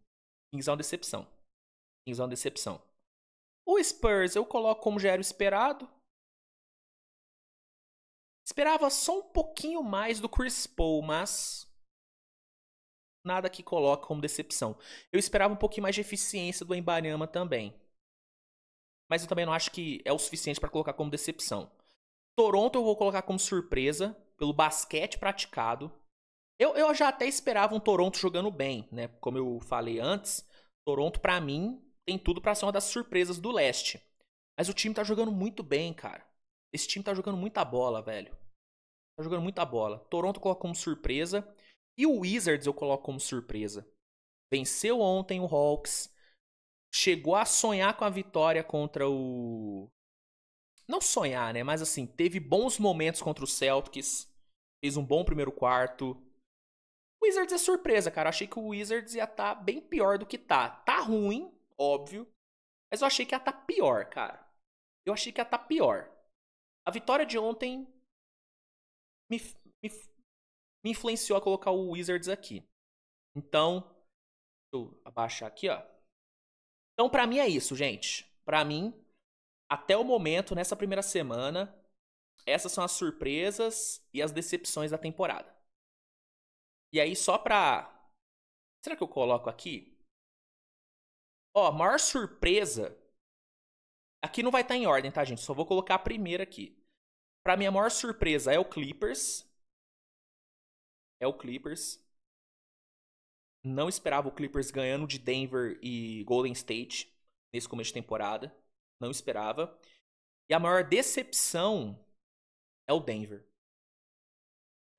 Kings é uma decepção. Kings é uma decepção. O Spurs eu coloco como já era esperado. Esperava só um pouquinho mais do Chris Paul, mas nada que coloca como decepção. Eu esperava um pouquinho mais de eficiência do Embarama também. Mas eu também não acho que é o suficiente para colocar como decepção. Toronto eu vou colocar como surpresa pelo basquete praticado. Eu, eu já até esperava um Toronto jogando bem, né? Como eu falei antes, Toronto para mim tem tudo para ser uma das surpresas do leste. Mas o time tá jogando muito bem, cara. Esse time tá jogando muita bola, velho. Tá jogando muita bola. Toronto coloca como surpresa e o Wizards eu coloco como surpresa. Venceu ontem o Hawks, chegou a sonhar com a vitória contra o não sonhar, né? Mas assim, teve bons momentos contra o Celtics, fez um bom primeiro quarto, Wizards é surpresa, cara. Eu achei que o Wizards ia estar tá bem pior do que tá. Tá ruim, óbvio. Mas eu achei que ia estar tá pior, cara. Eu achei que ia estar tá pior. A vitória de ontem me, me, me, influenciou a colocar o Wizards aqui. Então, deixa eu abaixar aqui, ó. Então, para mim é isso, gente. Para mim, até o momento, nessa primeira semana, essas são as surpresas e as decepções da temporada. E aí, só pra. Será que eu coloco aqui? Ó, a maior surpresa. Aqui não vai estar tá em ordem, tá, gente? Só vou colocar a primeira aqui. Pra minha maior surpresa é o Clippers. É o Clippers. Não esperava o Clippers ganhando de Denver e Golden State nesse começo de temporada. Não esperava. E a maior decepção é o Denver.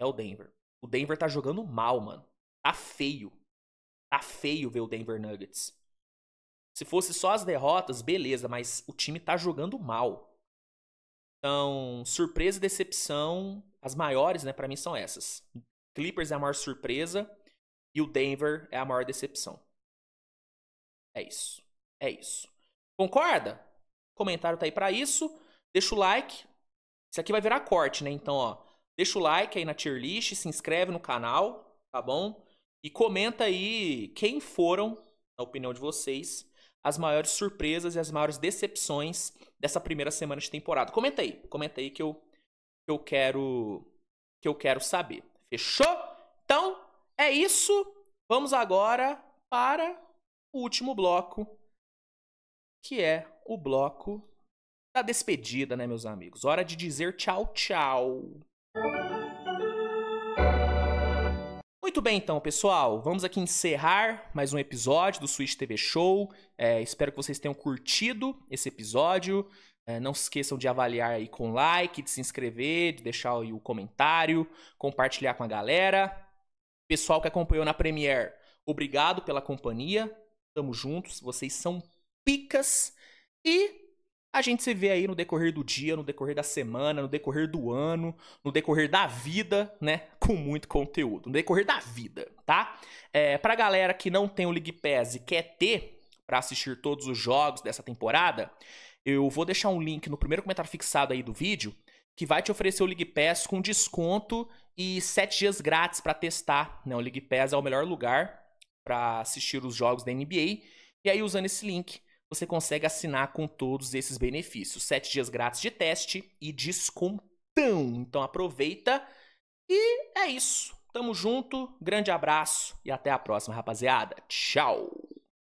É o Denver. O Denver tá jogando mal, mano. Tá feio. Tá feio ver o Denver Nuggets. Se fosse só as derrotas, beleza, mas o time tá jogando mal. Então, surpresa e decepção, as maiores, né, para mim são essas. Clippers é a maior surpresa e o Denver é a maior decepção. É isso. É isso. Concorda? O comentário tá aí para isso. Deixa o like. Isso aqui vai virar corte, né? Então, ó, Deixa o like aí na tier list, se inscreve no canal, tá bom? E comenta aí quem foram, na opinião de vocês, as maiores surpresas e as maiores decepções dessa primeira semana de temporada. Comenta aí, comenta aí que eu, que eu quero que eu quero saber. Fechou? Então, é isso. Vamos agora para o último bloco, que é o bloco da despedida, né, meus amigos? Hora de dizer tchau, tchau. Muito bem, então, pessoal. Vamos aqui encerrar mais um episódio do Switch TV Show. É, espero que vocês tenham curtido esse episódio. É, não se esqueçam de avaliar aí com like, de se inscrever, de deixar aí o comentário, compartilhar com a galera. Pessoal que acompanhou na Premiere, obrigado pela companhia. Tamo juntos, vocês são picas. E a gente se vê aí no decorrer do dia, no decorrer da semana, no decorrer do ano, no decorrer da vida, né? Com muito conteúdo. No decorrer da vida, tá? É, pra galera que não tem o League Pass e quer ter para assistir todos os jogos dessa temporada, eu vou deixar um link no primeiro comentário fixado aí do vídeo que vai te oferecer o League Pass com desconto e 7 dias grátis para testar. Né? O League Pass é o melhor lugar para assistir os jogos da NBA. E aí, usando esse link, você consegue assinar com todos esses benefícios. Sete dias grátis de teste e descontão. Então aproveita e é isso. Tamo junto, grande abraço e até a próxima, rapaziada. Tchau!